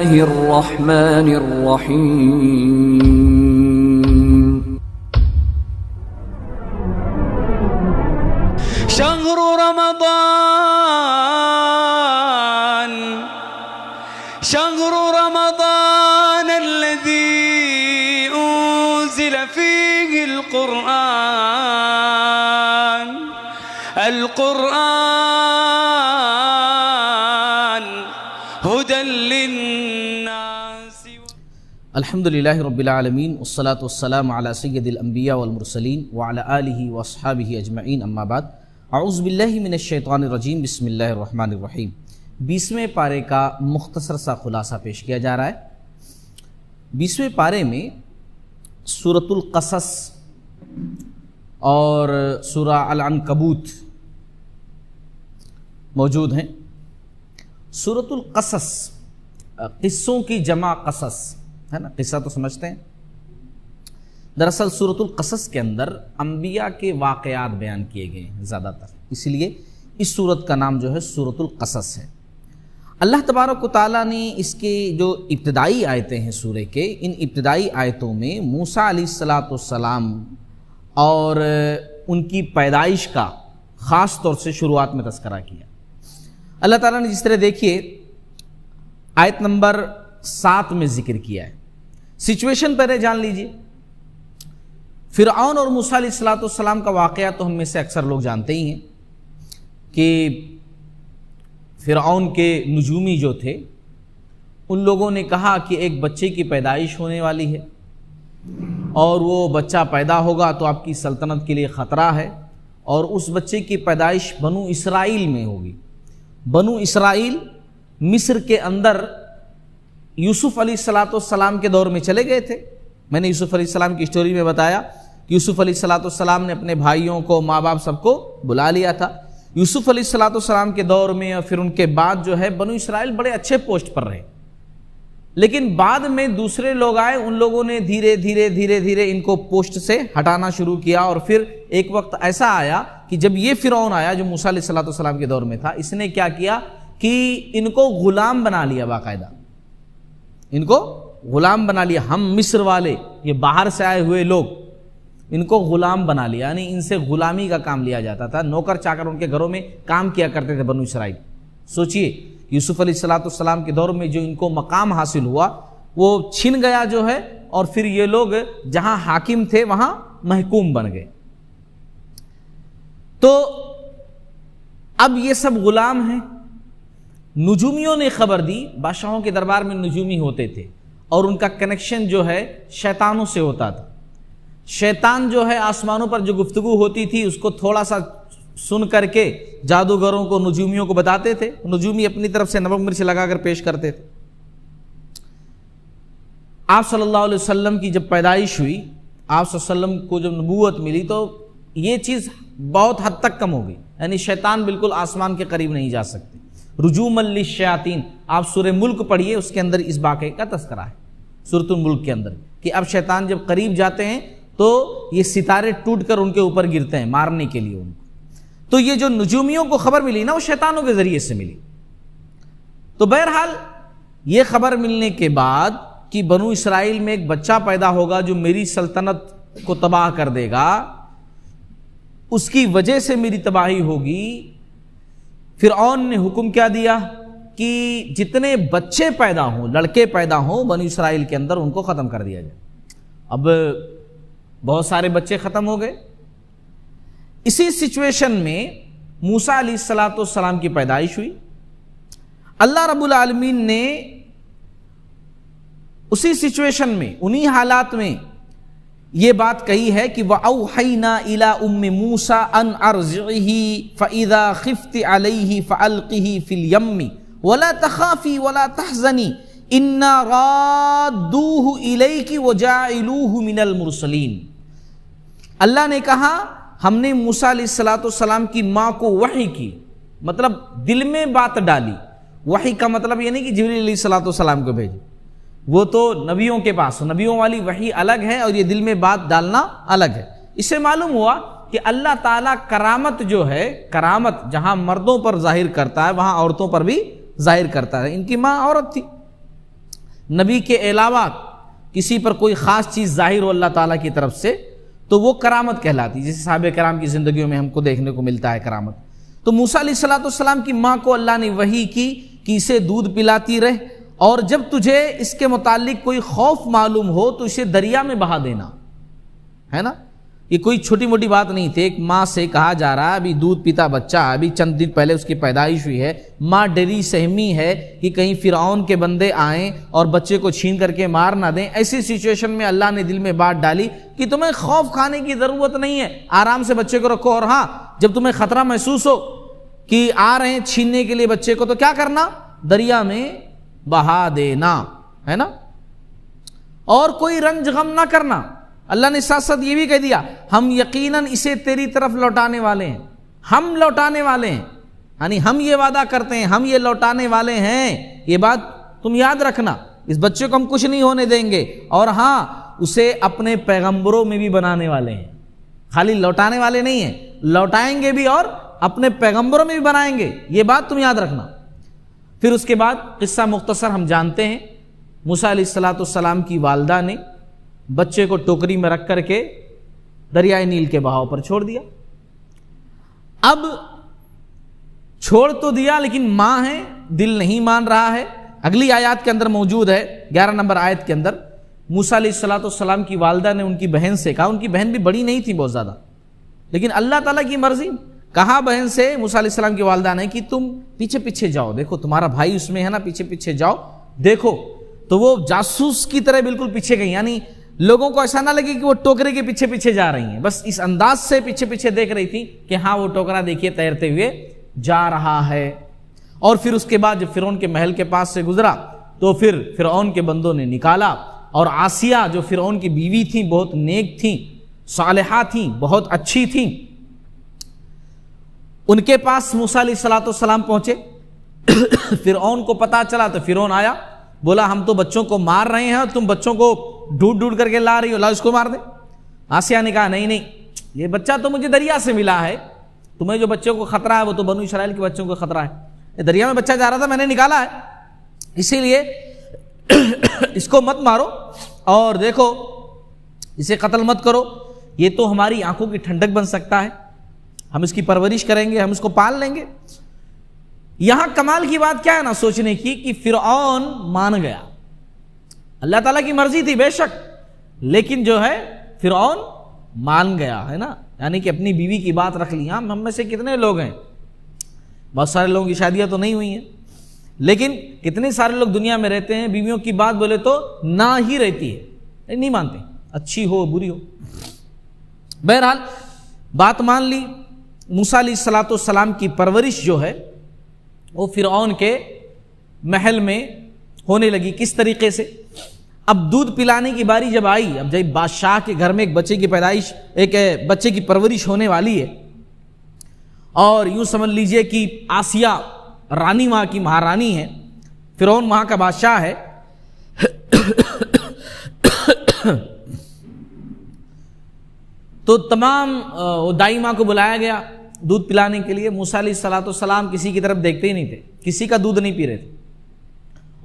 الله الرحمن الرحيم अलहमदिल्ला रबालमीन वसलातम सैदिलम्बियामरसलिन वाली वसहाबी अजमैन अम्माबाद आउज़बिल्लिमिनशैतरजीम बसमीम बीसवें पारे का मुख्तसर सा खुलासा पेश किया जा रहा है बीसवें पारे में सूरतुल्कसस और सूरा अनकबूत मौजूद हैं सूरतुल्कसस क़स्सों की जमा कसस है ना किस्सा तो समझते हैं दरअसल सूरतुल कसस के अंदर अम्बिया के वाकयात बयान किए गए हैं ज़्यादातर इसलिए इस सूरत का नाम जो है सूरतुल कसस है अल्लाह तबारक ताली ने इसके जो इब्तदाई आयतें हैं सूर्य के इन इब्तदाई आयतों में मूसा सलाम और उनकी पैदाइश का ख़ास तौर से शुरुआत में तस्करा किया अल्लाह ताला ने जिस तरह देखिए आयत नंबर सात में ज़िक्र किया है सिचुएशन पहले जान लीजिए फिरआन और मूसा सलातम का वाक़ तो हम में से अक्सर लोग जानते ही हैं कि फिरआन के नजूमी जो थे उन लोगों ने कहा कि एक बच्चे की पैदाइश होने वाली है और वो बच्चा पैदा होगा तो आपकी सल्तनत के लिए ख़तरा है और उस बच्चे की पैदाइश बनु इसराइल में होगी बनु इसराइल मिस्र के अंदर यूसुफ अली सलाम के दौर में चले गए थे मैंने यूसुफ अली सलाम की स्टोरी में बताया कि यूसुफ अली सलाम ने अपने भाइयों को माँ बाप सबको बुला लिया था यूसुफ अली सलाम के दौर में और फिर उनके बाद जो है बनु इसराइल बड़े अच्छे पोस्ट पर रहे लेकिन बाद में दूसरे लोग आए उन लोगों ने धीरे धीरे धीरे धीरे इनको पोस्ट से हटाना शुरू किया और फिर एक वक्त ऐसा आया कि जब ये फिरौन आया जो मूसा सलाम के दौर में था इसने क्या किया कि इनको गुलाम बना लिया बाकायदा इनको गुलाम बना लिया हम मिस्र वाले ये बाहर से आए हुए लोग इनको गुलाम बना लिया यानी इनसे गुलामी का काम लिया जाता था नौकर चाकर उनके घरों में काम किया करते थे बनू इसराइल सोचिए यूसुफ अली सलाम के दौर में जो इनको मकाम हासिल हुआ वो छिन गया जो है और फिर ये लोग जहां हाकिम थे वहां महकूम बन गए तो अब ये सब गुलाम हैं नजूमियों ने खबर दी बादशाहों के दरबार में नजूमी होते थे और उनका कनेक्शन जो है शैतानों से होता था शैतान जो है आसमानों पर जो गुफ्तगु होती थी उसको थोड़ा सा सुन करके जादूगरों को नजूमियों को बताते थे नजूमी अपनी तरफ से नमक मिर्च लगाकर पेश करते थे आप सल्लल्लाहु अलैहि वसल्लम की जब पैदाइश हुई आप सल्लम को जब नबूत मिली तो ये चीज़ बहुत हद तक कम हो गई यानी शैतान बिल्कुल आसमान के करीब नहीं जा सकते रजूमल्ली शयातीन आप सुर मुल्क पढ़िए उसके अंदर इस वाक़े का तस्करा है मुल्क के अंदर कि अब शैतान जब करीब जाते हैं तो ये सितारे टूट कर उनके ऊपर गिरते हैं मारने के लिए उनको तो ये जो नजूमियों को खबर मिली ना वो शैतानों के ज़रिए से मिली तो बहरहाल ये खबर मिलने के बाद कि बनु इसराइल में एक बच्चा पैदा होगा जो मेरी सल्तनत को तबाह कर देगा उसकी वजह से मेरी तबाही होगी फिर ने हुक्म क्या दिया कि जितने बच्चे पैदा हों लड़के पैदा हों बन इसराइल के अंदर उनको ख़त्म कर दिया जाए अब बहुत सारे बच्चे ख़त्म हो गए इसी सिचुएशन में मूसा सलाम की पैदाइश हुई अल्लाह रब्बुल आलमीन ने उसी सिचुएशन में उन्हीं हालात में ये बात कही है कि वहीना इला उम मूसा अन अर्जी फ़ैदा खिफ्त अलही फिल फ़िलयम्मी वला तखाफ़ी वला तहजनी इन्ना रादूह इलई की वजाइलूह मिनल मुरसलीन अल्लाह ने कहा हमने मूसा सलाम की माँ को वही की मतलब दिल में बात डाली वही का मतलब ये नहीं कि जबरी सलाम को भेजी वो तो नबियों के पास नबियों वाली वही अलग है और ये दिल में बात डालना अलग है इससे मालूम हुआ कि अल्लाह ताला करामत जो है करामत जहां मर्दों पर जाहिर करता है वहां औरतों पर भी जाहिर करता है इनकी माँ औरत थी नबी के अलावा किसी पर कोई ख़ास चीज़ जाहिर हो अल्लाह ताला की तरफ से तो वो करामत कहलाती जैसे साहब कराम की ज़िंदगी में हमको देखने को मिलता है करामत तो मूसा सलाम की माँ को अल्लाह ने वही की कि इसे दूध पिलाती रहे और जब तुझे इसके मुतालिक कोई खौफ मालूम हो तो इसे दरिया में बहा देना है ना ये कोई छोटी मोटी बात नहीं थी एक माँ से कहा जा रहा है अभी दूध पीता बच्चा अभी चंद दिन पहले उसकी पैदाइश हुई है माँ डरी सहमी है कि कहीं फिरौन के बंदे आएं और बच्चे को छीन करके मार ना दें ऐसी सिचुएशन में अल्लाह ने दिल में बात डाली कि तुम्हें खौफ खाने की ज़रूरत नहीं है आराम से बच्चे को रखो और हाँ जब तुम्हें ख़तरा महसूस हो कि आ रहे हैं छीनने के लिए बच्चे को तो क्या करना दरिया में बहा देना है ना और कोई रंज गम ना करना अल्लाह ने साथ साथ ये भी कह दिया हम यकीनन इसे तेरी तरफ लौटाने वाले हैं हम लौटाने वाले हैं यानी हम ये वादा करते हैं हम ये लौटाने वाले हैं ये बात तुम याद रखना इस बच्चे को हम कुछ नहीं होने देंगे और हाँ उसे अपने पैगंबरों में भी बनाने वाले हैं खाली लौटाने वाले नहीं हैं लौटाएंगे भी और अपने पैगंबरों में भी बनाएंगे ये बात तुम याद रखना फिर उसके बाद किस्सा मुख्तसर हम जानते हैं मूसा सलाम की वालदा ने बच्चे को टोकरी में रख करके दरियाए नील के बहाव पर छोड़ दिया अब छोड़ तो दिया लेकिन माँ है दिल नहीं मान रहा है अगली आयत के अंदर मौजूद है ग्यारह नंबर आयत के अंदर मूसा सलाम की वालदा ने उनकी बहन से कहा उनकी बहन भी बड़ी नहीं थी बहुत ज़्यादा लेकिन अल्लाह ताला की मर्जी कहा बहन से मूसा की वालदा ने कि तुम पीछे पीछे जाओ देखो तुम्हारा भाई उसमें है ना पीछे पीछे जाओ देखो तो वो जासूस की तरह बिल्कुल पीछे गई यानी लोगों को ऐसा ना लगे कि वो टोकरे के पीछे पीछे जा रही हैं बस इस अंदाज से पीछे पीछे देख रही थी कि हाँ वो टोकरा देखिए तैरते हुए जा रहा है और फिर उसके बाद जब फिरौन के महल के पास से गुजरा तो फिर फिरौन के बंदों ने निकाला और आसिया जो फिरौन की बीवी थी बहुत नेक थी सालहा थी बहुत अच्छी थी उनके पास मूसा सलाम पहुंचे फिर को पता चला तो फिर आया बोला हम तो बच्चों को मार रहे हैं तुम बच्चों को ढूंढ ढूंढ करके ला रही हो ला इसको मार दे आसिया ने कहा नहीं नहीं ये बच्चा तो मुझे दरिया से मिला है तुम्हें जो बच्चों को खतरा है वो तो बनु इसराइल के बच्चों को खतरा है दरिया में बच्चा जा रहा था मैंने निकाला है इसीलिए इसको मत मारो और देखो इसे कत्ल मत करो ये तो हमारी आंखों की ठंडक बन सकता है हम इसकी परवरिश करेंगे हम इसको पाल लेंगे यहां कमाल की बात क्या है ना सोचने की कि फिर मान गया अल्लाह ताला की मर्जी थी बेशक लेकिन जो है फिर मान गया है ना यानी कि अपनी बीवी की बात रख ली हम हाँ, हम में से कितने लोग हैं बहुत सारे लोगों की शादियां तो नहीं हुई हैं लेकिन कितने सारे लोग दुनिया में रहते हैं बीवियों की बात बोले तो ना ही रहती है नहीं मानते अच्छी हो बुरी हो बहरहाल बात मान ली मूसा सलाम की परवरिश जो है वो फिर के महल में होने लगी किस तरीके से अब दूध पिलाने की बारी जब आई अब जब बादशाह के घर में एक बच्चे की पैदाइश एक बच्चे की परवरिश होने वाली है और यूं समझ लीजिए कि आसिया रानी वहाँ की महारानी है फिरौन वहाँ का बादशाह है तो तमाम दाई माँ को बुलाया गया दूध पिलाने के लिए मूसा सलात सलाम किसी की तरफ देखते ही नहीं थे किसी का दूध नहीं पी रहे थे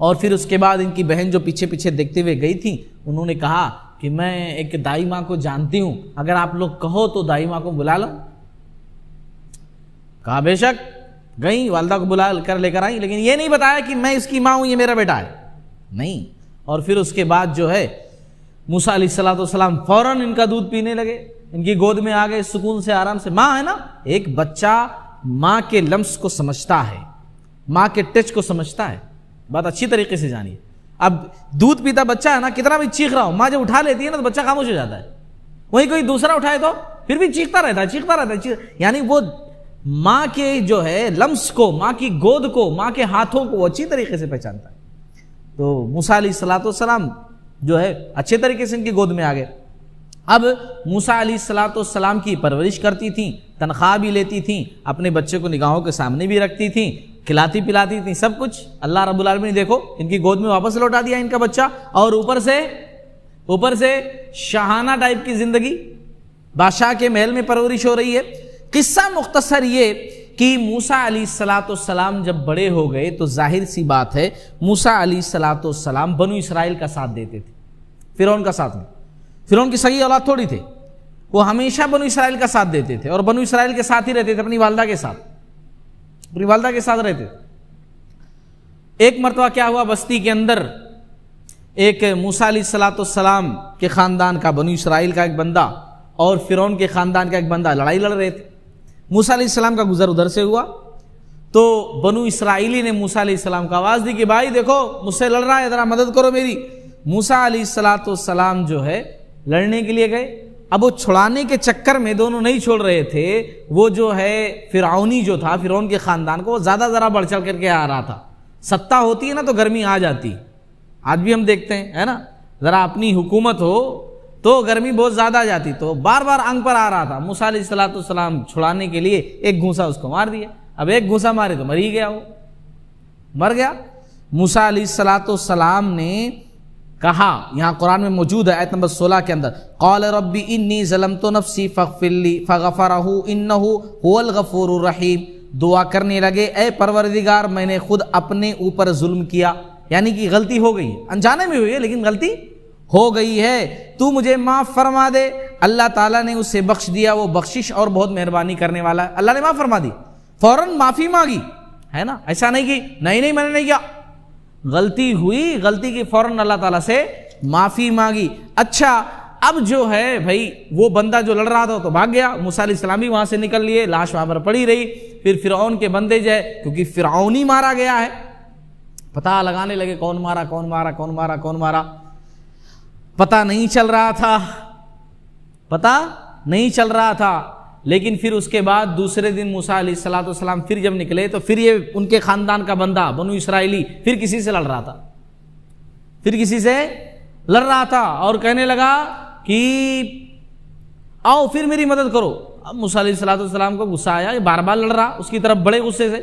और फिर उसके बाद इनकी बहन जो पीछे पीछे देखते हुए गई थी उन्होंने कहा कि मैं एक दाई माँ को जानती हूँ अगर आप लोग कहो तो दाई माँ को बुला लो कहा बेशक गई वालदा को बुला कर लेकर आई लेकिन ये नहीं बताया कि मैं इसकी माँ हूँ ये मेरा बेटा है नहीं और फिर उसके बाद जो है मूसा सलाम फ़ौरन इनका दूध पीने लगे इनकी गोद में आ गए सुकून से आराम से माँ है ना एक बच्चा माँ के लम्स को समझता है माँ के टच को समझता है बात अच्छी तरीके से जानिए अब दूध पीता बच्चा है ना कितना भी चीख रहा हो माँ जब उठा लेती है ना तो बच्चा खामोश हो जाता है वहीं कोई दूसरा उठाए तो फिर भी चीखता रहता है चीखता रहता है यानी वो माँ के जो है लम्स को माँ की गोद को माँ के हाथों को अच्छी तरीके से पहचानता है तो मूसा सलाम जो है अच्छे तरीके से इनकी गोद में आ गए अब मूसा अली सलाम की परवरिश करती थी तनख्वाह भी लेती थी अपने बच्चे को निगाहों के सामने भी रखती थी खिलाती पिलाती थी सब कुछ अल्लाह रब्बुल रबुलमी देखो इनकी गोद में वापस लौटा दिया इनका बच्चा और ऊपर से ऊपर से शाहाना टाइप की जिंदगी बादशाह के महल में परवरिश हो रही है किस्सा मुख्तसर ये कि मूसा अली सलाम जब बड़े हो गए तो जाहिर सी बात है मूसा अली सलाम बनु इसराइल का साथ देते थे फिर उनका साथ नहीं फिर उनकी सही औलाद थोड़ी थे वो हमेशा बनु इसराइल का साथ देते थे और बनु इसराइल के साथ ही रहते थे अपनी वालदा के साथ अपनी वालदा के साथ रहते थे एक मरतबा क्या हुआ बस्ती के अंदर एक मूसा सलाम के ख़ानदान का बनु इसराइल का एक बंदा और फिरौन के ख़ानदान का एक बंदा लड़ाई लड़ रहे थे मूसा सलाम का गुजर उधर से हुआ तो बनु इसराइली ने मूसा सलाम का आवाज़ दी कि भाई देखो मुझसे लड़ रहा है ज़रा मदद करो मेरी मूसा सलाम जो है लड़ने के लिए गए अब वो छुड़ाने के चक्कर में दोनों नहीं छोड़ रहे थे वो जो है फिरौनी जो था फिरौन के ख़ानदान को वो ज़्यादा ज़रा बढ़ चढ़ करके आ रहा था सत्ता होती है ना तो गर्मी आ जाती आज भी हम देखते हैं है ना ज़रा अपनी हुकूमत हो तो गर्मी बहुत ज़्यादा आ जाती तो बार बार अंग पर आ रहा था मूसा सलाम छुड़ाने के लिए एक घूसा उसको मार दिया अब एक घूसा मारे तो मर ही गया वो मर गया मूसा सलाम ने कहा यहाँ कुरान में मौजूद है आयत नंबर 16 के अंदर कौल रबी इन्नी जलम तो नफसी फ़िल्ली फ़गफ़रहू इन गफ़ूर रहीम दुआ करने लगे ए परवरदिगार मैंने खुद अपने ऊपर जुल्म किया यानी कि गलती हो गई अनजाने में हुई है लेकिन गलती हो गई है तू मुझे माफ़ फरमा दे अल्लाह ताला ने उसे बख्श दिया वो बख्शिश और बहुत मेहरबानी करने वाला है अल्लाह ने माफ़ फरमा दी फ़ौरन माफ़ी मांगी है ना ऐसा नहीं कि नहीं नहीं मैंने नहीं किया गलती हुई गलती की फ़ौरन अल्लाह ताला से माफ़ी मांगी अच्छा अब जो है भाई वो बंदा जो लड़ रहा था तो भाग गया भी वहां से निकल लिए लाश वहां पर पड़ी रही फिर फिरौन के बंदे जाए क्योंकि फिरौन ही मारा गया है पता लगाने लगे कौन मारा कौन मारा कौन मारा कौन मारा पता नहीं चल रहा था पता नहीं चल रहा था लेकिन फिर उसके बाद दूसरे दिन मूसा सलाम फिर जब निकले तो फिर ये उनके खानदान का बंदा बनु इसराइली फिर किसी से लड़ रहा था फिर किसी से लड़ रहा था और कहने लगा कि आओ फिर मेरी मदद करो अब मूसा सलाम को गुस्सा आया ये बार बार लड़ रहा उसकी तरफ बड़े गुस्से से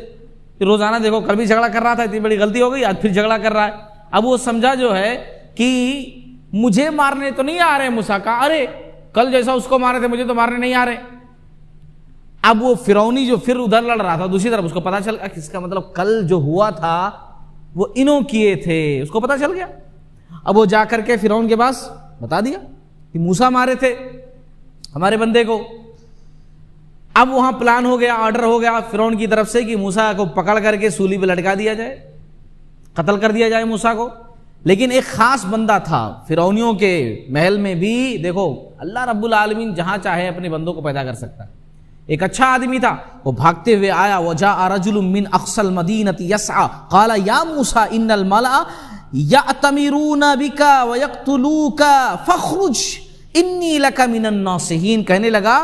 रोजाना देखो कल भी झगड़ा कर रहा था इतनी बड़ी गलती हो गई आज फिर झगड़ा कर रहा है अब वो समझा जो है कि मुझे मारने तो नहीं आ रहे मूसा का अरे कल जैसा उसको मारे थे मुझे तो मारने नहीं आ रहे अब वो फिरौनी जो फिर उधर लड़ रहा था दूसरी तरफ उसको पता चल गया किसका मतलब कल जो हुआ था वो इनो किए थे उसको पता चल गया अब वो जा करके फिरौन के पास बता दिया कि मूसा मारे थे हमारे बंदे को अब वहां प्लान हो गया ऑर्डर हो गया फिरौन की तरफ से कि मूसा को पकड़ करके सूली पे लटका दिया जाए कत्ल कर दिया जाए मूसा को लेकिन एक खास बंदा था फिरौनियों के महल में भी देखो अल्लाह रब्बुल आलमीन जहां चाहे अपने बंदों को पैदा कर सकता है एक अच्छा आदमी था वो भागते हुए आया वजा आरजुल मिन अक्सल मदीनत यसा काला या मूसा इन्नल मला या तमीरून बिका वयकतुलू का फखरुज इन्नी लका मिन नौसहीन कहने लगा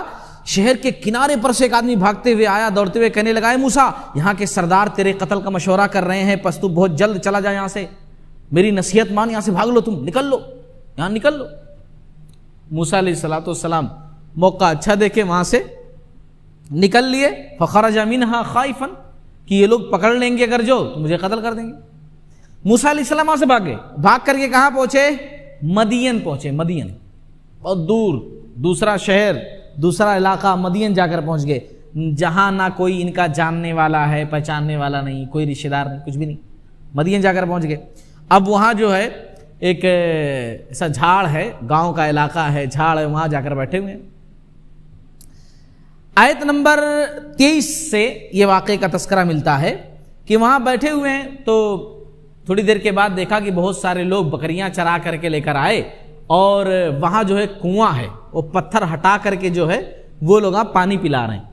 शहर के किनारे पर से एक आदमी भागते हुए आया दौड़ते हुए कहने लगा मूसा यहाँ के सरदार तेरे कत्ल का मशवरा कर रहे हैं पस तू बहुत जल्द चला जाए यहाँ से मेरी नसीहत मान यहाँ से भाग लो तुम निकल लो यहाँ निकल लो मूसा सलात सलाम मौका अच्छा देखे वहाँ से निकल लिए फ़खर जमीन हाँ खाइफन कि ये लोग पकड़ लेंगे अगर जो तो मुझे कत्ल कर देंगे मूसा से से भागे भाग करके कहाँ पहुंचे मदियन पहुंचे मदियन और दूर दूसरा शहर दूसरा इलाका मदियन जाकर पहुंच गए जहां ना कोई इनका जानने वाला है पहचानने वाला नहीं कोई रिश्तेदार नहीं कुछ भी नहीं मदियन जाकर पहुंच गए अब वहां जो है एक ऐसा झाड़ है गांव का इलाका है झाड़ है वहां जाकर बैठे हुए हैं आयत नंबर तेईस से ये वाक़े का तस्करा मिलता है कि वहाँ बैठे हुए हैं तो थोड़ी देर के बाद देखा कि बहुत सारे लोग बकरियाँ चरा करके लेकर आए और वहाँ जो है कुआं है वो पत्थर हटा करके जो है वो लोग पानी पिला रहे हैं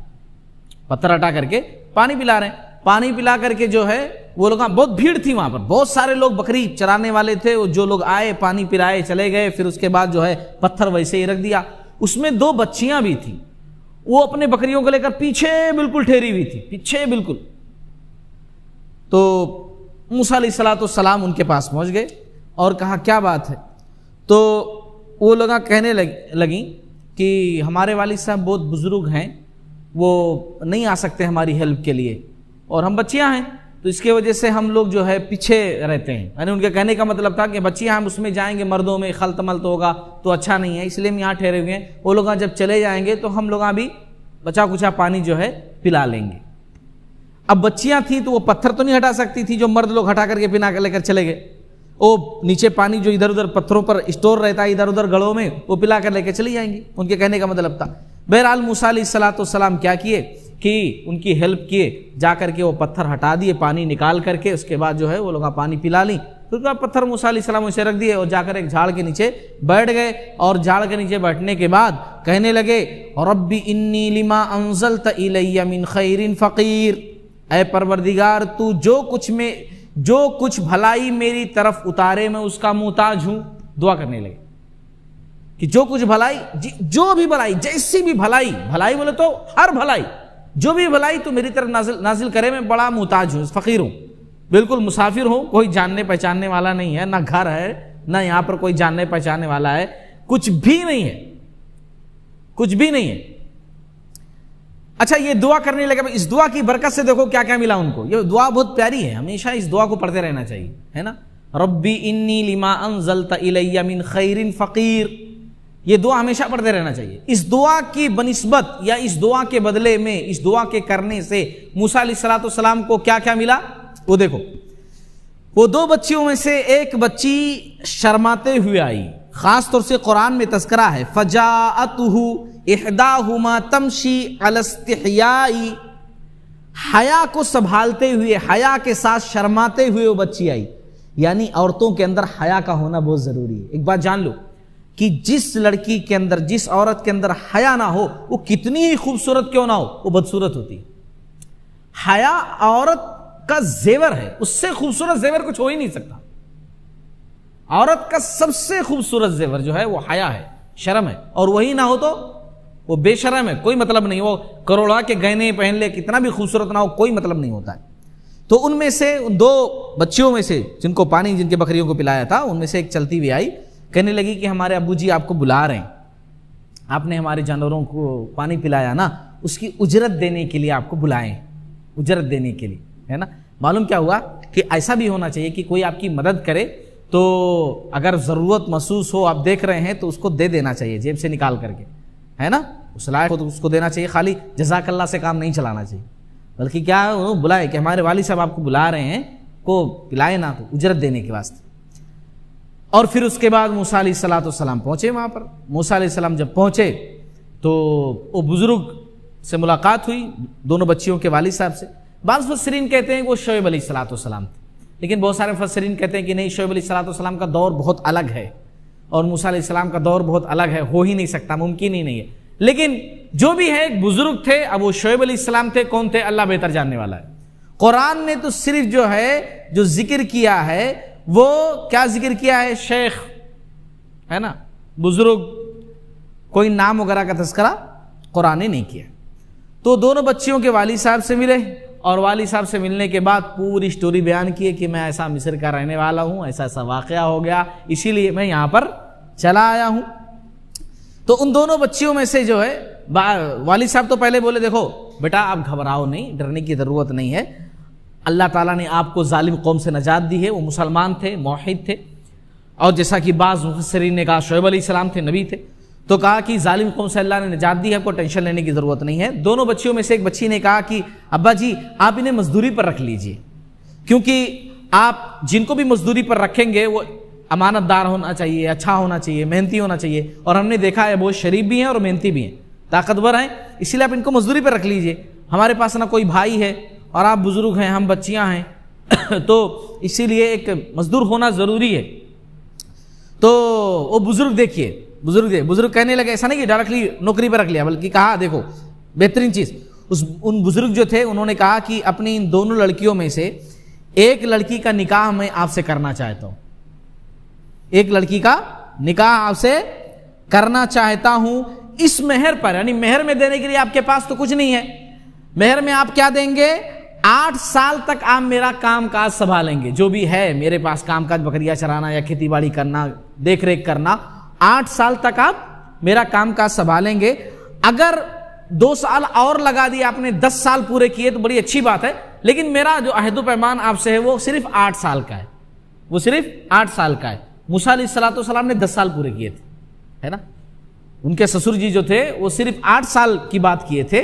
पत्थर हटा करके पानी पिला रहे हैं पानी पिला करके जो है वो लोग बहुत भीड़ थी वहाँ पर बहुत सारे लोग बकरी चराने वाले थे वो जो लोग आए पानी पिलाए चले गए फिर उसके बाद जो है पत्थर वैसे ही रख दिया उसमें दो बच्चियाँ भी थी वो अपने बकरियों को लेकर पीछे बिल्कुल ठहरी हुई थी पीछे बिल्कुल तो मूसा तो सलाम उनके पास पहुंच गए और कहा क्या बात है तो वो लोग कहने लग लगी कि हमारे वाली साहब बहुत बुज़ुर्ग हैं वो नहीं आ सकते हमारी हेल्प के लिए और हम बच्चियां हैं तो इसके वजह से हम लोग जो है पीछे रहते हैं यानी उनके कहने का मतलब था कि बच्चियाँ हम उसमें जाएंगे मर्दों में खलत मलत तो होगा तो अच्छा नहीं है इसलिए हम यहाँ ठहरे हुए हैं वो लोग जब चले जाएंगे तो हम लोग अभी बचा कुचा पानी जो है पिला लेंगे अब बच्चियाँ थी तो वो पत्थर तो नहीं हटा सकती थी जो मर्द लोग हटा करके पिना कर लेकर चले गए वो नीचे पानी जो इधर उधर पत्थरों पर स्टोर रहता है इधर उधर गड़ों में वो पिला कर लेकर चली जाएंगी उनके कहने का मतलब था बहरहाल मूसा सलाम क्या किए की उनकी हेल्प किए जा करके वो पत्थर हटा दिए पानी निकाल करके उसके बाद जो है वो लोग पानी पिला ली फिर तो उसके बाद पत्थर मूसा सलाम उसे रख दिए और जाकर एक झाड़ के नीचे बैठ गए और झाड़ के नीचे बैठने के बाद कहने लगे और रब्बी इन्नी लिमा अंजल तमिन खैरिन फ़कीर ए परवरदिगार तू जो कुछ में जो कुछ भलाई मेरी तरफ उतारे मैं उसका मोहताज हूँ दुआ करने लगे कि जो कुछ भलाई जो भी भलाई जैसी भी भलाई भलाई बोले तो हर भलाई जो भी भलाई तो मेरी तरफ नाजिल नाजिल करे मैं बड़ा मोहताज हूँ फ़कीर हूँ बिल्कुल मुसाफिर हूँ कोई जानने पहचानने वाला नहीं है ना घर है ना यहाँ पर कोई जानने पहचानने वाला है कुछ भी नहीं है कुछ भी नहीं है अच्छा ये दुआ करने लगे इस दुआ की बरकत से देखो क्या क्या मिला उनको ये दुआ बहुत प्यारी है हमेशा इस दुआ को पढ़ते रहना चाहिए है ना रब्बी इन्नी लिमा अनजलता इलैया मिन खैरिन फ़कीर ये दुआ हमेशा पढ़ते रहना चाहिए इस दुआ की बनस्बत या इस दुआ के बदले में इस दुआ के करने से मूसा सलाम को क्या क्या मिला वो देखो वो दो बच्चियों में से एक बच्ची शर्माते हुए आई खास तौर से कुरान में तस्करा है फजाअतहु इहदाहुमा तमशी अलस्तियाई हया को संभालते हुए हया के साथ शर्माते हुए वो बच्ची आई यानी औरतों के अंदर हया का होना बहुत ज़रूरी है एक बात जान लो कि जिस लड़की के अंदर जिस औरत के अंदर हया ना हो वो कितनी ही खूबसूरत क्यों ना हो वो बदसूरत होती है हया औरत का जेवर है उससे खूबसूरत जेवर कुछ हो ही नहीं सकता औरत का सबसे खूबसूरत जेवर जो है वो हया है शर्म है और वही ना हो तो वो बेशरम है कोई मतलब नहीं वो करोड़ा के गहने पहन ले कितना भी खूबसूरत ना हो कोई मतलब नहीं होता है तो उनमें से उन दो बच्चियों में से जिनको पानी जिनके बकरियों को पिलाया था उनमें से एक चलती हुई आई कहने लगी कि हमारे अबू जी आपको बुला रहे हैं आपने हमारे जानवरों को पानी पिलाया ना उसकी उजरत देने के लिए आपको बुलाएं उजरत देने के लिए है ना मालूम क्या हुआ कि ऐसा भी होना चाहिए कि कोई आपकी मदद करे तो अगर ज़रूरत महसूस हो आप देख रहे हैं तो उसको दे देना चाहिए जेब से निकाल करके है ना उस लायक हो तो उसको देना चाहिए खाली जजाकल्ला से काम नहीं चलाना चाहिए बल्कि क्या बुलाए कि हमारे वाली साहब आपको बुला रहे हैं को पिलाए ना तो उजरत देने के वास्ते और फिर उसके बाद मूसा सलाम पहुँचे वहाँ पर मूसा सलाम जब पहुँचे तो वो बुज़ुर्ग से मुलाकात हुई दोनों बच्चियों के वाली साहब से बाल फसरीन कहते हैं वो शोएब अली सलाम थे लेकिन बहुत सारे फसरीन कहते हैं कि नहीं शोएब अली सलाम का दौर बहुत अलग है और मूसा सलाम का दौर बहुत अलग है हो ही नहीं सकता मुमकिन ही नहीं है लेकिन जो भी है एक बुज़ुर्ग थे अब वो शोब अली सलाम थे कौन थे अल्लाह बेहतर जानने वाला है कुरान ने तो सिर्फ जो है जो जिक्र किया है वो क्या जिक्र किया है शेख है ना बुजुर्ग कोई नाम वगैरह का तस्करा कुरान ने नहीं किया तो दोनों बच्चियों के वाली साहब से मिले और वाली साहब से मिलने के बाद पूरी स्टोरी बयान की कि मैं ऐसा मिस्र का रहने वाला हूं ऐसा ऐसा वाक़ हो गया इसीलिए मैं यहां पर चला आया हूं तो उन दोनों बच्चियों में से जो है वाली साहब तो पहले बोले देखो बेटा आप घबराओ नहीं डरने की ज़रूरत नहीं है अल्लाह ताला ने आपको जालिम कौम से नजात दी है वो मुसलमान थे माहिद थे और जैसा कि बाज़ मुफसरीन ने कहा शुब सलाम थे नबी थे तो कहा कि ालिम कौम से अल्लाह ने निजात दी है आपको टेंशन लेने की ज़रूरत नहीं है दोनों बच्चियों में से एक बच्ची ने कहा कि अब्बा जी आप इन्हें मजदूरी पर रख लीजिए क्योंकि आप जिनको भी मजदूरी पर रखेंगे वो अमानतदार होना चाहिए अच्छा होना चाहिए मेहनती होना चाहिए और हमने देखा है बहुत शरीफ भी हैं और मेहनती भी हैं ताकतवर हैं इसलिए आप इनको मजदूरी पर रख लीजिए हमारे पास ना कोई भाई है और आप बुज़ुर्ग हैं हम बच्चियां हैं तो इसीलिए एक मजदूर होना ज़रूरी है तो वो बुज़ुर्ग देखिए बुज़ुर्ग देखिए बुज़ुर्ग कहने लगे ऐसा नहीं कि डायरेक्टली नौकरी पर रख लिया बल्कि कहा देखो बेहतरीन चीज़ उस उन बुज़ुर्ग जो थे उन्होंने कहा कि अपनी इन दोनों लड़कियों में से एक लड़की का निकाह मैं आपसे करना चाहता हूं एक लड़की का निकाह आपसे करना चाहता हूं इस मेहर पर यानी मेहर में देने के लिए आपके पास तो कुछ नहीं है मेहर में आप क्या देंगे आठ साल तक आप मेरा काम काज संभालेंगे जो भी है मेरे पास काम काज बकरिया चराना या खेती बाड़ी करना देख रेख करना आठ साल तक आप मेरा काम काज संभालेंगे अगर दो साल और लगा दिए आपने दस साल पूरे किए तो बड़ी अच्छी बात है लेकिन मेरा जो अहदो पैमान आपसे है वो सिर्फ आठ साल का है वो सिर्फ आठ साल का है मूसा सलाम ने दस साल पूरे किए थे है ना उनके ससुर जी जो थे वो सिर्फ आठ साल की बात किए थे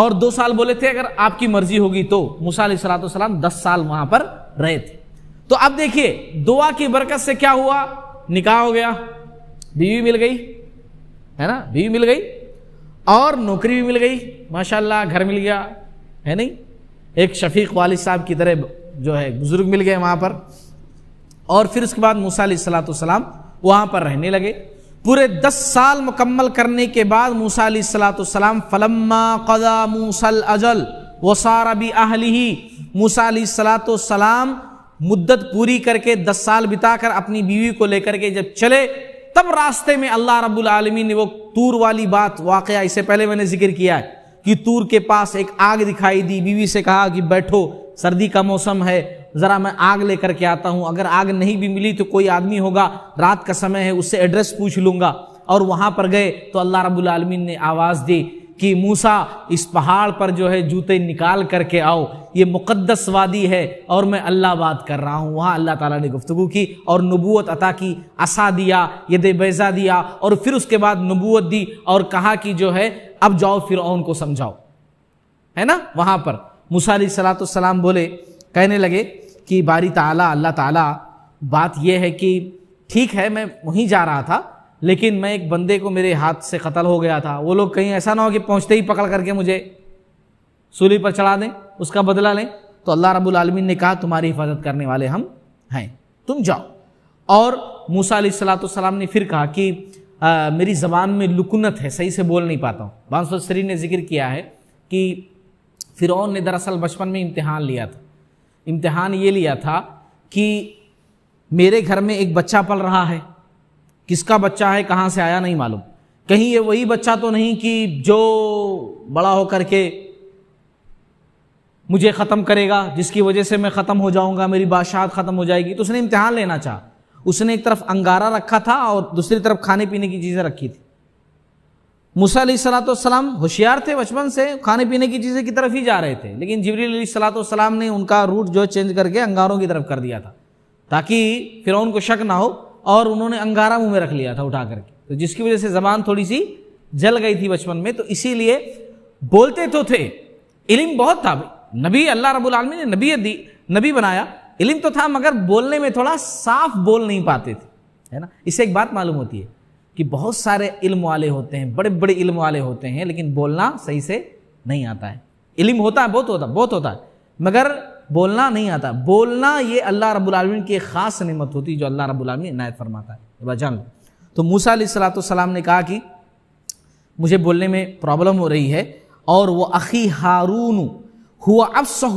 और दो साल बोले थे अगर आपकी मर्जी होगी तो मूसा सलाम दस साल वहां पर रहे थे तो अब देखिए दुआ की बरकत से क्या हुआ निकाह हो गया बीवी मिल गई है ना बीवी मिल गई और नौकरी भी मिल गई माशाल्लाह घर मिल गया है नहीं एक शफीक वालिद साहब की तरह जो है बुजुर्ग मिल गए वहां पर और फिर उसके बाद मूसा सलाम वहां पर रहने लगे पूरे दस साल मुकम्मल करने के बाद मूसा सलाम फलम्मा कदा मूसल अजल वसार बी ही मूसा सलाम मुद्दत पूरी करके दस साल बिताकर अपनी बीवी को लेकर के जब चले तब रास्ते में अल्लाह रब्बुल आलमीन ने वो तूर वाली बात वाक़ इससे पहले मैंने जिक्र किया है कि तूर के पास एक आग दिखाई दी बीवी से कहा कि बैठो सर्दी का मौसम है ज़रा मैं आग लेकर के आता हूँ अगर आग नहीं भी मिली तो कोई आदमी होगा रात का समय है उससे एड्रेस पूछ लूँगा और वहाँ पर गए तो अल्लाह रब्बुल आलमीन ने आवाज़ दी कि मूसा इस पहाड़ पर जो है जूते निकाल करके आओ ये मुक़दस वादी है और मैं अल्लाह बात कर रहा हूँ वहाँ अल्लाह ताला ने गुफ्तु की और नबूत अता की असा दिया यद बेजा दिया और फिर उसके बाद नबूत दी और कहा कि जो है अब जाओ फिर को समझाओ है ना वहाँ पर मूसा सलाम बोले कहने लगे कि बारी ताला अल्लाह ताला बात यह है कि ठीक है मैं वहीं जा रहा था लेकिन मैं एक बंदे को मेरे हाथ से कत्ल हो गया था वो लोग कहीं ऐसा ना हो कि पहुँचते ही पकड़ करके मुझे सूली पर चढ़ा दें उसका बदला लें तो अल्लाह रब्बुल आलमीन ने कहा तुम्हारी हिफाजत करने वाले हम हैं तुम जाओ और मूसा सलाम ने फिर कहा कि आ, मेरी ज़बान में लुकुनत है सही से बोल नहीं पाता हूँ बानसरी ने जिक्र किया है कि फ़िरौन ने दरअसल बचपन में इम्तहान लिया था इम्तहान ये लिया था कि मेरे घर में एक बच्चा पल रहा है किसका बच्चा है कहाँ से आया नहीं मालूम कहीं ये वही बच्चा तो नहीं कि जो बड़ा होकर के मुझे ख़त्म करेगा जिसकी वजह से मैं ख़त्म हो जाऊंगा मेरी बादशाहत ख़त्म हो जाएगी तो उसने इम्तहान लेना चाहा उसने एक तरफ अंगारा रखा था और दूसरी तरफ खाने पीने की चीज़ें रखी थी मूसा सलातम होशियार थे बचपन से खाने पीने की चीज़ें की तरफ ही जा रहे थे लेकिन जबरील सलातम ने उनका रूट जो चेंज करके अंगारों की तरफ कर दिया था ताकि फिर उनको शक ना हो और उन्होंने अंगारा मुँह में रख लिया था उठा करके तो जिसकी वजह से ज़बान थोड़ी सी जल गई थी बचपन में तो इसीलिए बोलते तो थे इलिम बहुत था नबी अल्लाह रबुल आलमी ने नबी दी नबी बनाया इलिम तो था मगर बोलने में थोड़ा साफ बोल नहीं पाते थे है ना इससे एक बात मालूम होती है कि बहुत सारे इल्म वाले होते हैं बड़े बड़े इल्म वाले होते हैं लेकिन बोलना सही से नहीं आता है इल्म होता है बहुत होता है बहुत होता है मगर बोलना नहीं आता बोलना ये अल्लाह रबालमीन की ख़ास नमत होती है जो अल्लाह रबालमीन इनायत फरमाता है ये जान लो तो मूसा सलाम ने कहा कि मुझे बोलने में प्रॉब्लम हो रही है और वो अखी हारून हुआ अब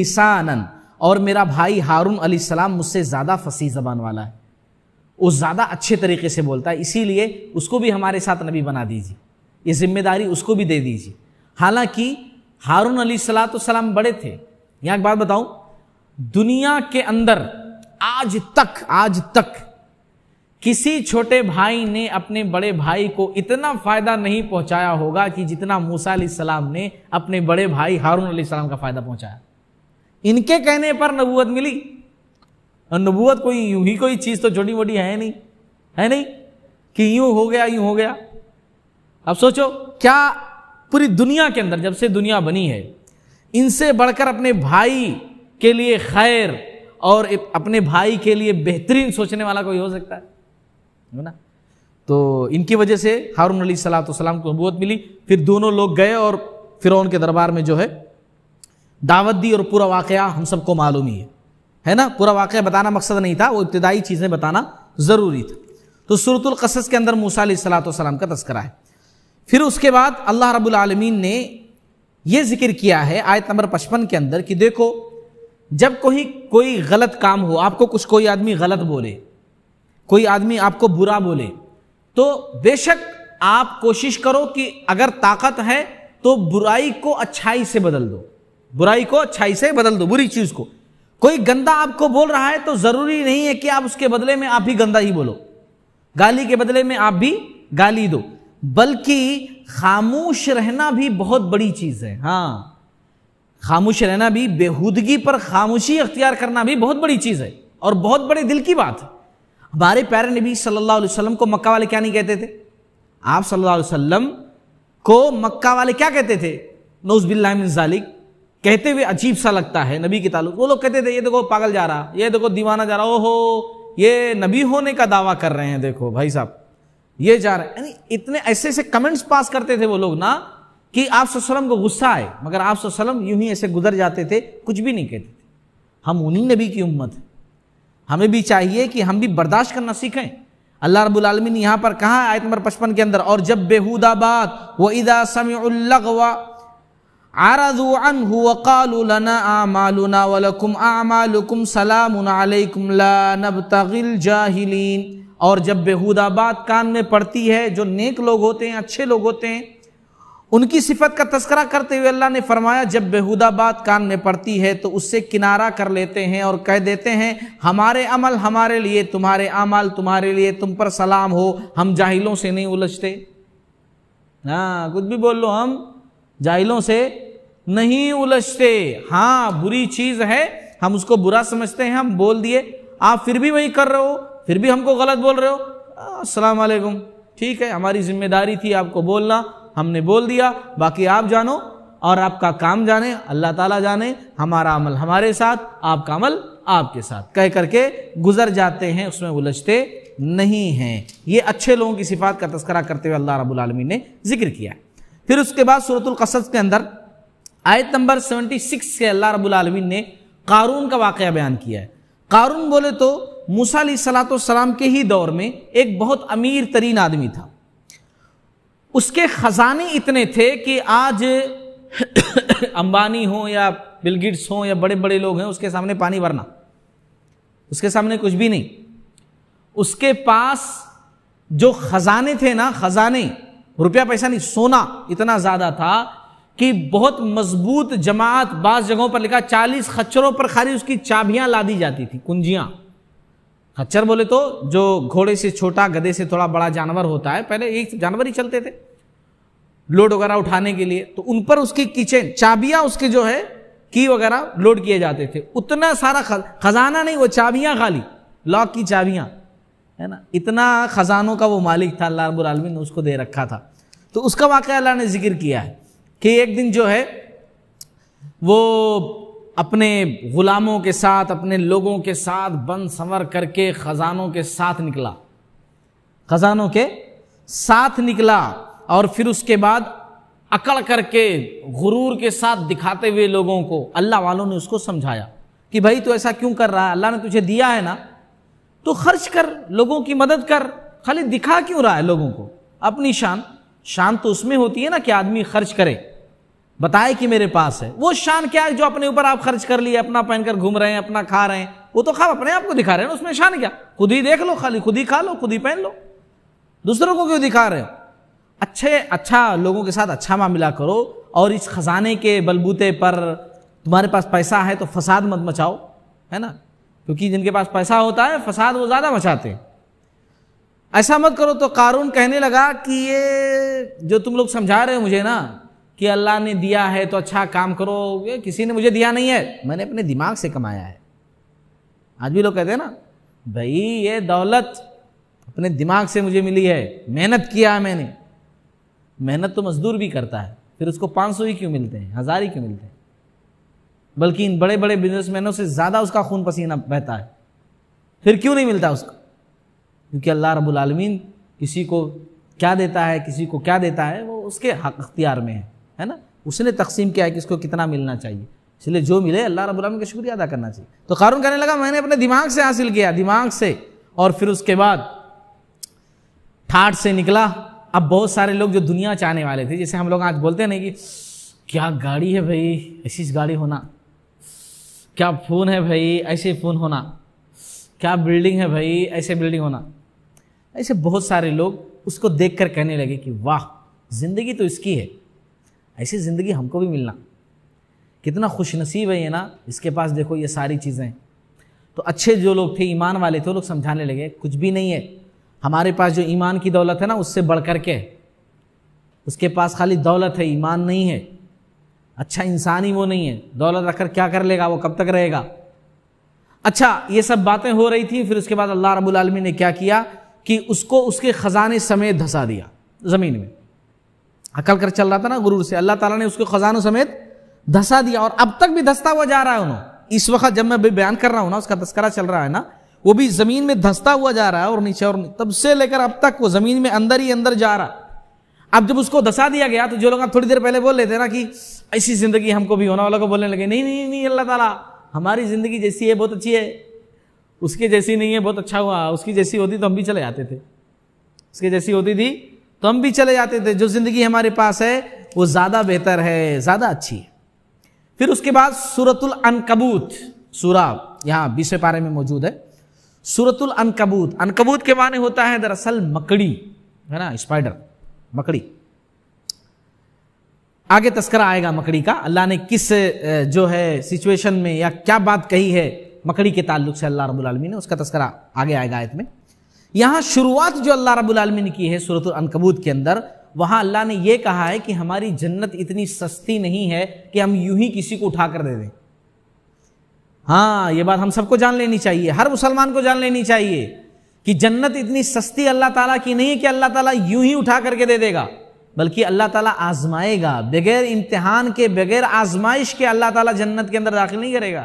लिसानन और मेरा भाई हारून अली सलाम मुझसे ज़्यादा फसी जबान वाला है वो ज़्यादा अच्छे तरीके से बोलता है इसीलिए उसको भी हमारे साथ नबी बना दीजिए ये जिम्मेदारी उसको भी दे दीजिए हालांकि हारून अली सलाम बड़े थे यहाँ एक बात बताऊं दुनिया के अंदर आज तक आज तक किसी छोटे भाई ने अपने बड़े भाई को इतना फायदा नहीं पहुंचाया होगा कि जितना मूसा सलाम ने अपने बड़े भाई हारून अली सलाम का फायदा पहुंचाया इनके कहने पर नबूत मिली और नबूत कोई यूं ही कोई चीज़ तो छोटी मोटी है नहीं है नहीं कि यूं हो गया यूं हो गया अब सोचो क्या पूरी दुनिया के अंदर जब से दुनिया बनी है इनसे बढ़कर अपने भाई के लिए खैर और अपने भाई के लिए बेहतरीन सोचने वाला कोई हो सकता है ना तो इनकी वजह से हारून अली सलाम को नबूत मिली फिर दोनों लोग गए और फिर उनके दरबार में जो है दावत दी और पूरा वाकया हम सबको मालूम ही है है ना पूरा वाक़ बताना मकसद नहीं था वो इब्तदाई चीज़ें बताना ज़रूरी था तो सूरतुल कसस के अंदर मूसा सलाम का तस्करा है फिर उसके बाद अल्लाह रबालमीन ने यह जिक्र किया है आयत नंबर पचपन के अंदर कि देखो जब कोई कोई गलत काम हो आपको कुछ कोई आदमी गलत बोले कोई आदमी आपको बुरा बोले तो बेशक आप कोशिश करो कि अगर ताकत है तो बुराई को अच्छाई से बदल दो बुराई को अच्छाई से बदल दो बुरी चीज़ को कोई गंदा आपको बोल रहा है तो जरूरी नहीं है कि आप उसके बदले में आप भी गंदा ही बोलो गाली के बदले में आप भी गाली दो बल्कि खामोश रहना भी बहुत बड़ी चीज है हाँ खामोश रहना भी बेहूदगी पर खामोशी अख्तियार करना भी बहुत बड़ी चीज है और बहुत बड़े दिल की बात है हमारे प्यारे नबी सल्लल्लाहु अलैहि वसल्लम को मक्का वाले क्या नहीं कहते थे आप सल्लल्लाहु अलैहि वसल्लम को मक्का वाले क्या कहते थे नौज बिल्लामिन जालिक कहते हुए अजीब सा लगता है नबी के ताल्लुक वो लोग कहते थे ये देखो पागल जा रहा ये देखो दीवाना जा रहा ओहो ये नबी होने का दावा कर रहे हैं देखो भाई साहब ये जा रहा है इतने ऐसे ऐसे कमेंट्स पास करते थे वो लोग ना कि आप वसलम को गुस्सा आए मगर आप वसलम यूं ही ऐसे गुजर जाते थे कुछ भी नहीं कहते थे हम उन्हीं नबी की उम्मत हैं हमें भी चाहिए कि हम भी बर्दाश्त करना सीखें अल्लाह रब्बुल आलमीन यहां पर कहा आयत नंबर पचपन के अंदर और जब बेहूदाबाद बात व इदा समय आराजू अन वक़ालना आमालना वलकुम आमालकुम सलाम अलैकुम ला नबतगिल जाहिलीन और जब बेहूदाबाद कान में पड़ती है जो नेक लोग होते हैं अच्छे लोग होते हैं उनकी सिफत का तस्करा करते हुए अल्लाह ने फरमाया जब बेहूदाबाद कान में पड़ती है तो उससे किनारा कर लेते हैं और कह देते हैं हमारे अमल हमारे लिए तुम्हारे अमल तुम्हारे लिए तुम पर सलाम हो हम जाहिलों से नहीं उलझते हाँ कुछ भी बोल लो हम जाहिलों से नहीं उलझते हाँ बुरी चीज है हम उसको बुरा समझते हैं हम बोल दिए आप फिर भी वही कर रहे हो फिर भी हमको गलत बोल रहे हो अस्सलाम वालेकुम ठीक है हमारी जिम्मेदारी थी आपको बोलना हमने बोल दिया बाकी आप जानो और आपका काम जाने अल्लाह ताला जाने हमारा अमल हमारे साथ आपका अमल आपके साथ कह करके गुजर जाते हैं उसमें उलझते नहीं हैं ये अच्छे लोगों की सिफात का तस्करा करते हुए अल्लाह रबुलमी ने जिक्र किया फिर उसके बाद सूरतुल कसद के अंदर आयत नंबर 76 के अल्लाह रबुल आलमीन ने कारून का वाक़ बयान किया है कारून बोले तो मूसा सलाम के ही दौर में एक बहुत अमीर तरीन आदमी था उसके ख़जाने इतने थे कि आज अंबानी हो या बिलगिट्स हो या बड़े बड़े लोग हैं उसके सामने पानी भरना उसके सामने कुछ भी नहीं उसके पास जो खजाने थे ना खजाने रुपया पैसा नहीं सोना इतना ज़्यादा था कि बहुत मजबूत जमात बास जगहों पर लिखा चालीस खच्चरों पर खाली उसकी चाबियां ला दी जाती थी कुंजियां खच्चर बोले तो जो घोड़े से छोटा गधे से थोड़ा बड़ा जानवर होता है पहले एक जानवर ही चलते थे लोड वगैरह उठाने के लिए तो उन पर उसकी किचन चाबियां उसके जो है की वगैरह लोड किए जाते थे उतना सारा खजाना नहीं वो चाबियां खाली लॉक की चाबियां है ना इतना खजानों का वो मालिक था अल्लाह रबुल आलमी ने उसको दे रखा था तो उसका वाक़ अल्लाह ने जिक्र किया है कि एक दिन जो है वो अपने गुलामों के साथ अपने लोगों के साथ बन संवर करके ख़जानों के साथ निकला ख़जानों के साथ निकला और फिर उसके बाद अकड़ करके गुरूर के साथ दिखाते हुए लोगों को अल्लाह वालों ने उसको समझाया कि भाई तू ऐसा क्यों कर रहा है अल्लाह ने तुझे दिया है ना तो खर्च कर लोगों की मदद कर खाली दिखा क्यों रहा है लोगों को अपनी शान शान तो उसमें होती है ना कि आदमी खर्च करे बताए कि मेरे पास है वो शान क्या है जो अपने ऊपर आप खर्च कर लिए अपना पहनकर घूम रहे हैं अपना खा रहे हैं वो तो खा अपने आप को दिखा रहे हैं उसमें शान क्या खुद ही देख लो खाली खुद ही खा लो खुद ही पहन लो दूसरों को क्यों दिखा रहे हो अच्छे अच्छा लोगों के साथ अच्छा मामला करो और इस खजाने के बलबूते पर तुम्हारे पास पैसा है तो फसाद मत मचाओ है ना क्योंकि जिनके पास पैसा होता है फसाद वो ज़्यादा मचाते हैं ऐसा मत करो तो कारून कहने लगा कि ये जो तुम लोग समझा रहे हो मुझे ना कि अल्लाह ने दिया है तो अच्छा काम करो ये किसी ने मुझे दिया नहीं है मैंने अपने दिमाग से कमाया है आज भी लोग कहते हैं ना भाई ये दौलत अपने दिमाग से मुझे मिली है मेहनत किया है मैंने मेहनत तो मजदूर भी करता है फिर उसको पाँच सौ ही क्यों मिलते हैं हज़ार ही क्यों मिलते हैं बल्कि इन बड़े बड़े बिजनेसमैनों से ज़्यादा उसका खून पसीना बहता है फिर क्यों नहीं मिलता उसको क्योंकि अल्लाह रबालमीन किसी को क्या देता है किसी को क्या देता है वो उसके हक अख्तियार में है है ना उसने तकसीम किया है कि इसको कितना मिलना चाहिए इसलिए जो मिले अल्लाह रबालमीन का शुक्रिया अदा करना चाहिए तो कारून कहने लगा मैंने अपने दिमाग से हासिल किया दिमाग से और फिर उसके बाद ठाठ से निकला अब बहुत सारे लोग जो दुनिया चाहने वाले थे जैसे हम लोग आज बोलते हैं ना कि क्या गाड़ी है भाई ऐसी गाड़ी होना क्या फ़ोन है भाई ऐसे फ़ोन होना क्या बिल्डिंग है भाई ऐसे बिल्डिंग होना ऐसे बहुत सारे लोग उसको देख कर कहने लगे कि वाह ज़िंदगी तो इसकी है ऐसी ज़िंदगी हमको भी मिलना कितना खुश नसीब है ये ना इसके पास देखो ये सारी चीज़ें तो अच्छे जो लोग थे ईमान वाले थे वो लोग समझाने लगे कुछ भी नहीं है हमारे पास जो ईमान की दौलत है ना उससे बढ़ कर के उसके पास खाली दौलत है ईमान नहीं है अच्छा इंसान ही वो नहीं है दौलत रखकर क्या कर लेगा वो कब तक रहेगा अच्छा ये सब बातें हो रही थी फिर उसके बाद अल्लाह रबुल आलमी ने क्या किया कि उसको उसके ख़जाने समेत धंसा दिया ज़मीन में अकल कर चल रहा था ना गुरूर से अल्लाह ताला ने उसको ख़जानों समेत धंसा दिया और अब तक भी धसता हुआ जा रहा है उन्होंने इस वक्त जब मैं बयान कर रहा हूं ना उसका तस्करा चल रहा है ना वो भी ज़मीन में धसता हुआ जा रहा है और नीचे और तब से लेकर अब तक वो ज़मीन में अंदर ही अंदर जा रहा अब जब उसको धसा दिया गया तो जो लोग आप थोड़ी देर पहले बोल रहे थे ना कि ऐसी ज़िंदगी हमको भी होना वालों को बोलने लगे नहीं नहीं नहीं अल्लाह ताला हमारी ज़िंदगी जैसी है बहुत अच्छी है उसकी जैसी नहीं है बहुत अच्छा हुआ उसकी जैसी होती तो हम भी चले जाते थे उसकी जैसी होती थी तो हम भी चले जाते थे जो ज़िंदगी हमारे पास है वो ज़्यादा बेहतर है ज़्यादा अच्छी है फिर उसके बाद सूरतुल अनकबूत सूरा यहाँ बीसवें पारे में मौजूद है सूरतुल अनकबूत अनकबूत के माने होता है दरअसल मकड़ी है ना स्पाइडर मकड़ी आगे तस्करा आएगा मकड़ी का अल्लाह ने किस जो है सिचुएशन में या क्या बात कही है मकड़ी के ताल्लुक से अल्लाह रबालमी ने उसका तस्करा आगे आएगा आयत में यहाँ शुरुआत जो अल्लाह रबालमी ने की है सूरत अनकबूत के अंदर वहाँ अल्लाह ने यह कहा है कि हमारी जन्नत इतनी सस्ती नहीं है कि हम यूं ही किसी को उठा कर दे दें हाँ ये बात हम सबको जान लेनी चाहिए हर मुसलमान को जान लेनी चाहिए कि जन्नत इतनी सस्ती अल्लाह ताला की नहीं कि अल्लाह ताला यूं ही उठा करके दे देगा बल्कि अल्लाह ताला आजमाएगा बगैर इम्तिहान के बगैर आजमाइश के अल्लाह ताला जन्नत के अंदर दाखिल नहीं करेगा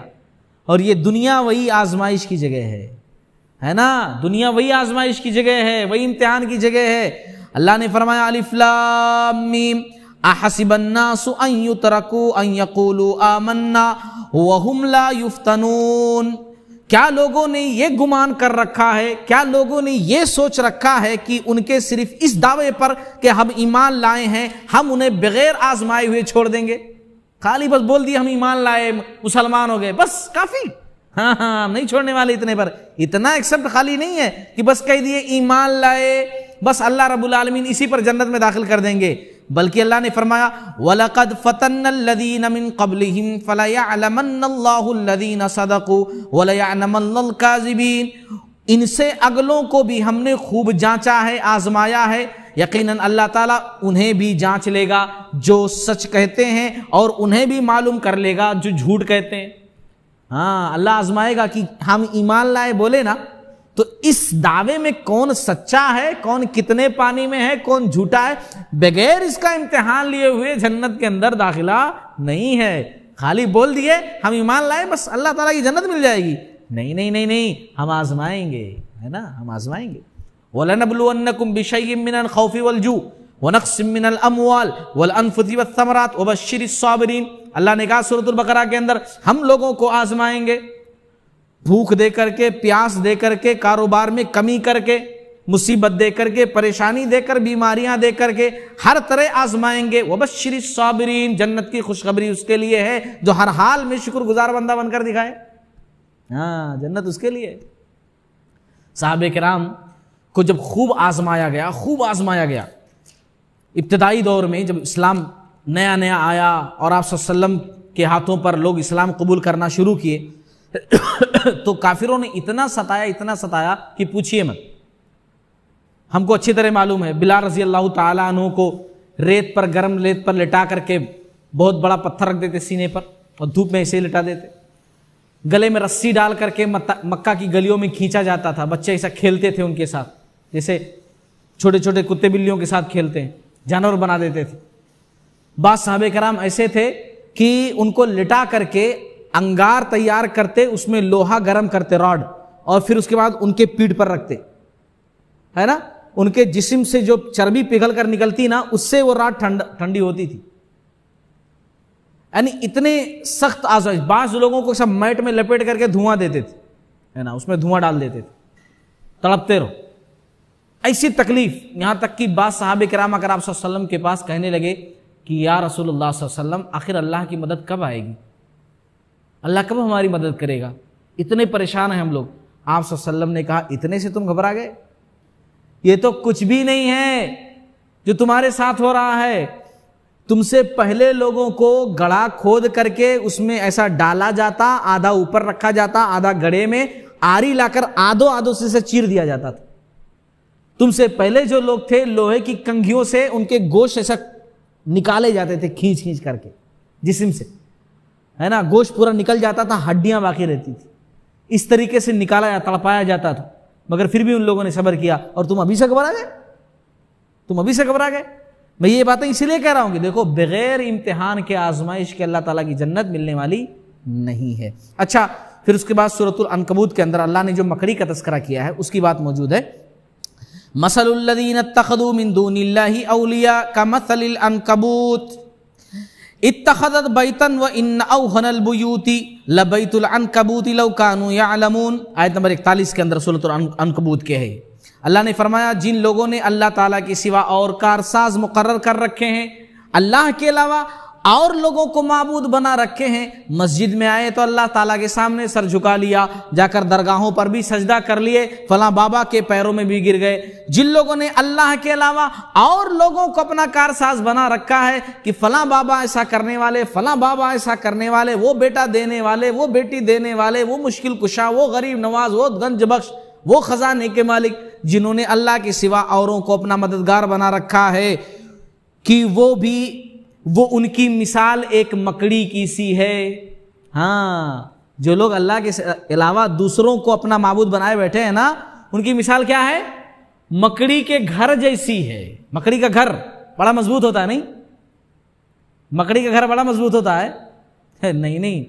और ये दुनिया वही आजमाइश की जगह है है ना दुनिया वही आजमाइश की जगह है वही इम्तिहान की जगह है अल्लाह ने फरमाया अलिफ्लामीम क्या लोगों ने यह गुमान कर रखा है क्या लोगों ने यह सोच रखा है कि उनके सिर्फ इस दावे पर कि हम ईमान लाए हैं हम उन्हें बगैर आजमाए हुए छोड़ देंगे खाली बस बोल दिया हम ईमान लाए मुसलमान हो गए बस काफी हाँ हाँ नहीं छोड़ने वाले इतने पर इतना एक्सेप्ट खाली नहीं है कि बस कह दिए ईमान लाए बस अल्लाह रबुल आलमीन इसी पर जन्नत में दाखिल कर देंगे बल्कि अल्लाह ने फरमाया वलकद फ़तन मिन इनसे अगलों को भी हमने खूब जांचा है आजमाया है यकीनन अल्लाह ताला उन्हें भी जांच लेगा जो सच कहते हैं और उन्हें भी मालूम कर लेगा जो झूठ कहते हैं हाँ अल्लाह आजमाएगा कि हम ईमान लाए बोले ना तो इस दावे में कौन सच्चा है कौन कितने पानी में है कौन झूठा है बगैर इसका इम्तिहान लिए हुए जन्नत के अंदर दाखिला नहीं है खाली बोल दिए हम ईमान लाए बस अल्लाह ताला की जन्नत मिल जाएगी नहीं नहीं नहीं नहीं हम आजमाएंगे है ना हम आजमाएंगे वलनबलुअन्नकुम बिशय्यिम अल्लाह ने कहा बकरा के अंदर हम लोगों को आजमाएंगे भूख दे करके प्यास दे करके कारोबार में कमी करके मुसीबत दे करके परेशानी देकर बीमारियां दे करके हर तरह आजमाएंगे वबश्शिर सॉबरीन जन्नत की खुशखबरी उसके लिए है जो हर हाल में शुक्रगुजार बंदा बनकर दिखाए हाँ जन्नत उसके लिए साहब कराम को जब खूब आजमाया गया खूब आजमाया गया इब्तदाई दौर में जब इस्लाम नया नया आया और आप सल्लम के हाथों पर लोग इस्लाम कबूल करना शुरू किए तो काफिरों ने इतना सताया इतना सताया कि पूछिए मत हमको अच्छी तरह मालूम है बिला रजी अल्लाह तु को रेत पर गर्म रेत पर लिटा करके बहुत बड़ा पत्थर रख देते सीने पर और धूप में ऐसे ही लिटा देते गले में रस्सी डाल करके मक्का की गलियों में खींचा जाता था बच्चे ऐसा खेलते थे उनके साथ जैसे छोटे छोटे कुत्ते बिल्लियों के साथ खेलते हैं जानवर बना देते थे बाद साहब कराम ऐसे थे कि उनको लिटा करके अंगार तैयार करते उसमें लोहा गर्म करते रॉड और फिर उसके बाद उनके पीठ पर रखते है ना उनके जिस्म से जो चर्बी पिघल कर निकलती ना उससे वो रात ठंड ठंडी होती थी यानी इतने सख्त आजमाइश बांस लोगों को सब मैट में लपेट करके धुआं देते थे है ना उसमें धुआं डाल देते थे तड़पते रहो ऐसी तकलीफ यहाँ तक कि बाद साहब कराम अगर आप वसल्लम के पास कहने लगे कि या रसूल वसल्लम आखिर अल्लाह की मदद कब आएगी अल्लाह कब हमारी मदद करेगा इतने परेशान हैं हम लोग आप वसल्लम ने कहा इतने से तुम घबरा गए ये तो कुछ भी नहीं है जो तुम्हारे साथ हो रहा है तुमसे पहले लोगों को गड़ा खोद करके उसमें ऐसा डाला जाता आधा ऊपर रखा जाता आधा गड़े में आरी लाकर आधो आधो से, से चीर दिया जाता था तुमसे पहले जो लोग थे लोहे की कंघियों से उनके गोश्त ऐसा निकाले जाते थे खींच खींच करके जिसम से है ना गोश्त पूरा निकल जाता था हड्डियां बाकी रहती थी इस तरीके से निकाला या तड़पाया जाता था मगर फिर भी उन लोगों ने सबर किया और तुम अभी से घबरा गए तुम अभी से घबरा गए मैं ये बातें इसीलिए कह रहा हूँ कि देखो बगैर इम्तिहान के आजमाइश के अल्लाह ताला की जन्नत मिलने वाली नहीं है अच्छा फिर उसके बाद सूरतुल अनकबूत के अंदर अल्लाह ने जो मकड़ी का तस्करा किया है उसकी बात मौजूद है मसलुल्लदीन तखदूमिंदूनिल्लाही अलिया का मसल अनकबूत इतखदत बैतन व इन अवहनल बुयूती लबैतुल अनकबूती लवकानू यालमून आयत नंबर इकतालीस के अंदर सूरत अनकबूत के है अल्लाह ने फरमाया जिन लोगों ने अल्लाह ताला के सिवा और कारसाज मुकर्र कर रखे हैं अल्लाह के अलावा और लोगों को मबूद बना रखे हैं मस्जिद में आए तो अल्लाह ताला के सामने सर झुका लिया जाकर दरगाहों पर भी सजदा कर लिए फला बाबा के पैरों में भी गिर गए जिन लोगों ने अल्लाह के अलावा और लोगों को अपना कारसाज बना रखा है कि फला बाबा ऐसा करने वाले फला बाबा ऐसा करने वाले वो बेटा देने वाले वो बेटी देने वाले वो मुश्किल कुशा वो गरीब नवाज वो गंज बख्श वो खजाने के मालिक जिन्होंने अल्लाह के सिवा औरों को अपना मददगार बना रखा है कि वो भी वो उनकी मिसाल एक मकड़ी की सी है हाँ जो लोग अल्लाह के अलावा दूसरों को अपना मबूद बनाए बैठे हैं ना उनकी मिसाल क्या है मकड़ी के घर जैसी है मकड़ी का घर बड़ा मजबूत होता है नहीं मकड़ी का घर बड़ा मजबूत होता है नहीं नहीं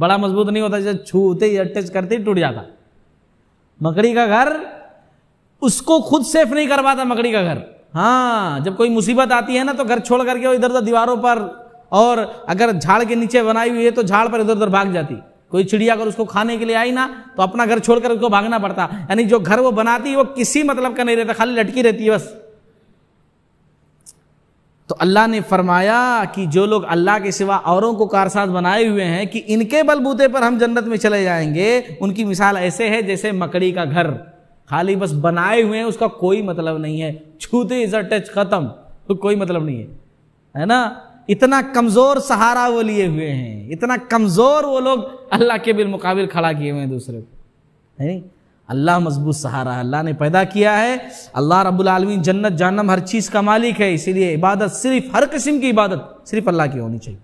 बड़ा मजबूत नहीं होता जैसे छूते या टच करते ही टूट जाता मकड़ी का घर उसको खुद सेफ नहीं कर पाता मकड़ी का घर हाँ जब कोई मुसीबत आती है ना तो घर छोड़ करके इधर उधर दीवारों पर और अगर झाड़ के नीचे बनाई हुई है तो झाड़ पर इधर उधर भाग जाती कोई चिड़िया अगर उसको खाने के लिए आई ना तो अपना घर छोड़कर उसको भागना पड़ता यानी जो घर वो बनाती है वो किसी मतलब का नहीं रहता खाली लटकी रहती है बस तो अल्लाह ने फरमाया कि जो लोग अल्लाह के सिवा औरों को कारसाज बनाए हुए हैं कि इनके बलबूते पर हम जन्नत में चले जाएंगे उनकी मिसाल ऐसे है जैसे मकड़ी का घर खाली बस बनाए हुए हैं उसका कोई मतलब नहीं है छूते इज टच खत्म तो कोई मतलब नहीं है है ना इतना कमजोर सहारा वो लिए हुए हैं इतना कमजोर वो लोग अल्लाह के मुकाबिल खड़ा किए हुए हैं दूसरे को है नहीं अल्लाह मजबूत सहारा अल्लाह ने पैदा किया है अल्लाह रब्बुल आलमीन जन्नत जानम हर चीज़ का मालिक है इसीलिए इबादत सिर्फ हर किस्म की इबादत सिर्फ अल्लाह की होनी चाहिए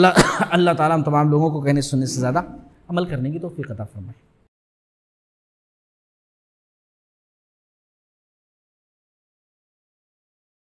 अल्लाह अल्लाह ताला हम तमाम लोगों को कहने सुनने से ज़्यादा अमल करने की तो फ़िकता फरमाए